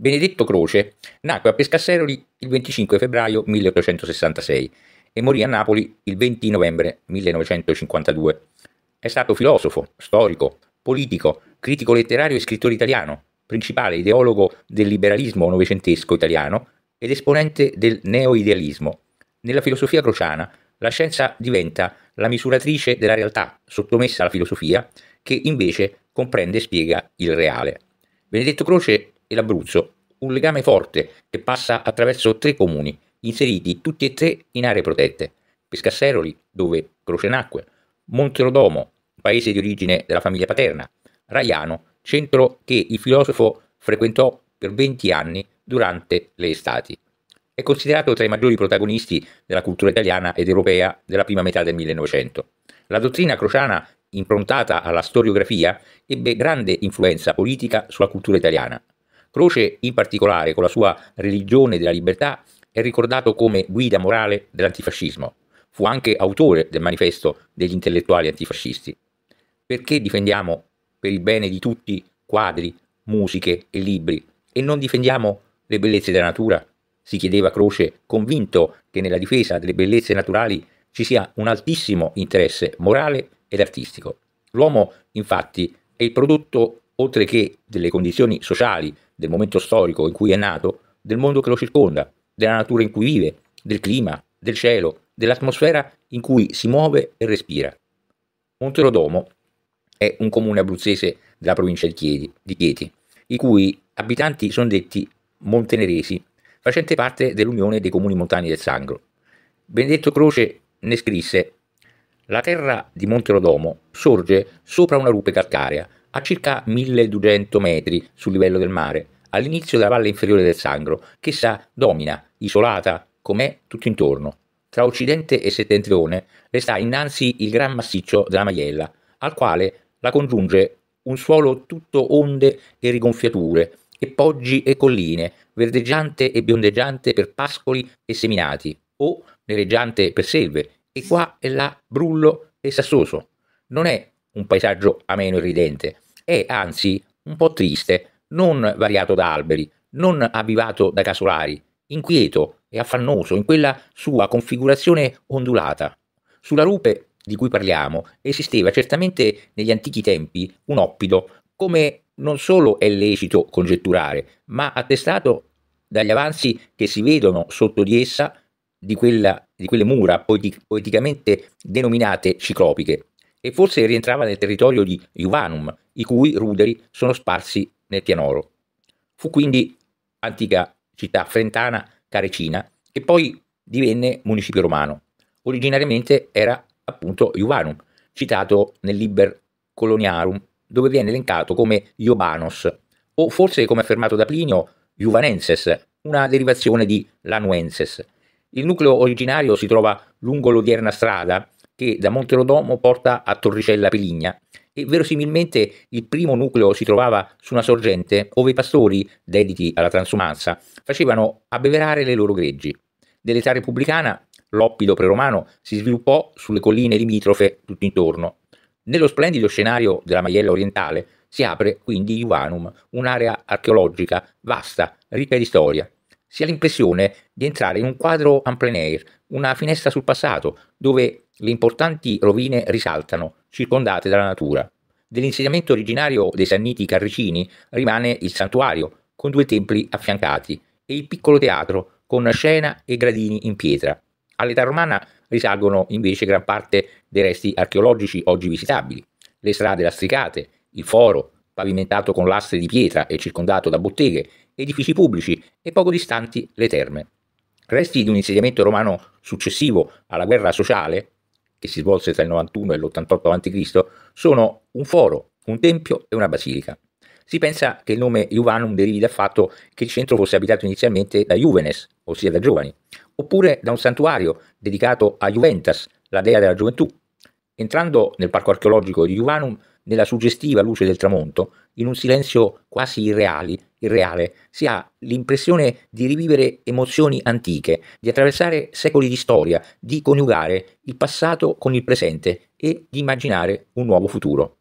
Benedetto Croce nacque a Pescasseroli il 25 febbraio 1866 e morì a Napoli il 20 novembre 1952. È stato filosofo, storico, politico, critico letterario e scrittore italiano, principale ideologo del liberalismo novecentesco italiano ed esponente del neoidealismo. Nella filosofia crociana la scienza diventa la misuratrice della realtà sottomessa alla filosofia che invece comprende e spiega il reale. Benedetto Croce e l'Abruzzo, un legame forte che passa attraverso tre comuni, inseriti tutti e tre in aree protette. Pescasseroli, dove Croce nacque, Monterodomo, paese di origine della famiglia paterna, Raiano, centro che il filosofo frequentò per 20 anni durante le estati. È considerato tra i maggiori protagonisti della cultura italiana ed europea della prima metà del 1900. La dottrina crociana, improntata alla storiografia, ebbe grande influenza politica sulla cultura italiana, Croce in particolare, con la sua religione della libertà, è ricordato come guida morale dell'antifascismo. Fu anche autore del manifesto degli intellettuali antifascisti. Perché difendiamo per il bene di tutti quadri, musiche e libri e non difendiamo le bellezze della natura? Si chiedeva Croce, convinto che nella difesa delle bellezze naturali ci sia un altissimo interesse morale ed artistico. L'uomo, infatti, è il prodotto, oltre che delle condizioni sociali del momento storico in cui è nato, del mondo che lo circonda, della natura in cui vive, del clima, del cielo, dell'atmosfera in cui si muove e respira. Monterodomo è un comune abruzzese della provincia di Chieti, di Chieti i cui abitanti sono detti monteneresi, facente parte dell'Unione dei Comuni Montani del Sangro. Benedetto Croce ne scrisse: La terra di Monterodomo sorge sopra una rupe calcarea a circa 1200 metri sul livello del mare, all'inizio della valle inferiore del Sangro, che sa domina, isolata com'è tutto intorno. Tra occidente e settentrione resta innanzi il gran massiccio della Maiella, al quale la congiunge un suolo tutto onde e rigonfiature, e poggi e colline, verdeggiante e biondeggiante per pascoli e seminati, o nereggiante per selve, e qua e là brullo e sassoso. Non è un paesaggio ameno e ridente, è anzi un po' triste, non variato da alberi, non avvivato da casolari, inquieto e affannoso in quella sua configurazione ondulata. Sulla rupe di cui parliamo esisteva certamente negli antichi tempi un oppido, come non solo è lecito congetturare, ma attestato dagli avanzi che si vedono sotto di essa di, quella, di quelle mura poetic poeticamente denominate ciclopiche e forse rientrava nel territorio di Iuvanum, i cui ruderi sono sparsi nel pianoro. Fu quindi antica città frentana carecina, che poi divenne municipio romano. Originariamente era appunto Iuvanum, citato nel Liber Coloniarum, dove viene elencato come Iobanos, o forse come affermato da Plinio, Iuvanenses, una derivazione di Lanuenses. Il nucleo originario si trova lungo l'odierna strada che da Monterodomo porta a Torricella Peligna e verosimilmente il primo nucleo si trovava su una sorgente ove i pastori, dediti alla transumanza, facevano abbeverare le loro greggi. Nell'età repubblicana l'oppido preromano si sviluppò sulle colline limitrofe tutto intorno. Nello splendido scenario della Maiella orientale si apre quindi Iuanum, un'area archeologica vasta, ricca di storia, si ha l'impressione di entrare in un quadro en plein air, una finestra sul passato, dove le importanti rovine risaltano, circondate dalla natura. Dell'insediamento originario dei Sanniti Carricini rimane il santuario, con due templi affiancati, e il piccolo teatro, con scena e gradini in pietra. All'età romana risalgono invece gran parte dei resti archeologici oggi visitabili, le strade lastricate, il foro, pavimentato con lastre di pietra e circondato da botteghe, edifici pubblici e poco distanti le terme. Resti di un insediamento romano successivo alla guerra sociale, che si svolse tra il 91 e l'88 a.C., sono un foro, un tempio e una basilica. Si pensa che il nome Juvanum derivi dal fatto che il centro fosse abitato inizialmente da Juvenes, ossia da giovani, oppure da un santuario dedicato a Juventas, la dea della gioventù. Entrando nel parco archeologico di Juvanum, nella suggestiva luce del tramonto, in un silenzio quasi irreale, il reale, si ha l'impressione di rivivere emozioni antiche, di attraversare secoli di storia, di coniugare il passato con il presente e di immaginare un nuovo futuro.